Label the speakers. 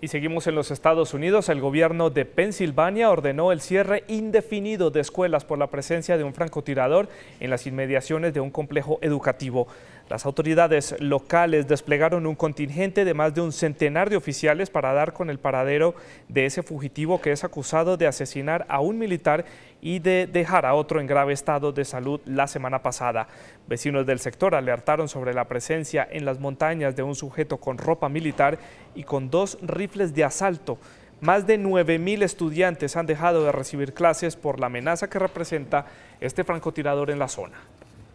Speaker 1: Y seguimos en los Estados Unidos. El gobierno de Pensilvania ordenó el cierre indefinido de escuelas por la presencia de un francotirador en las inmediaciones de un complejo educativo. Las autoridades locales desplegaron un contingente de más de un centenar de oficiales para dar con el paradero de ese fugitivo que es acusado de asesinar a un militar y de dejar a otro en grave estado de salud la semana pasada. Vecinos del sector alertaron sobre la presencia en las montañas de un sujeto con ropa militar y con dos rifles de asalto. Más de 9.000 estudiantes han dejado de recibir clases por la amenaza que representa este francotirador en la zona.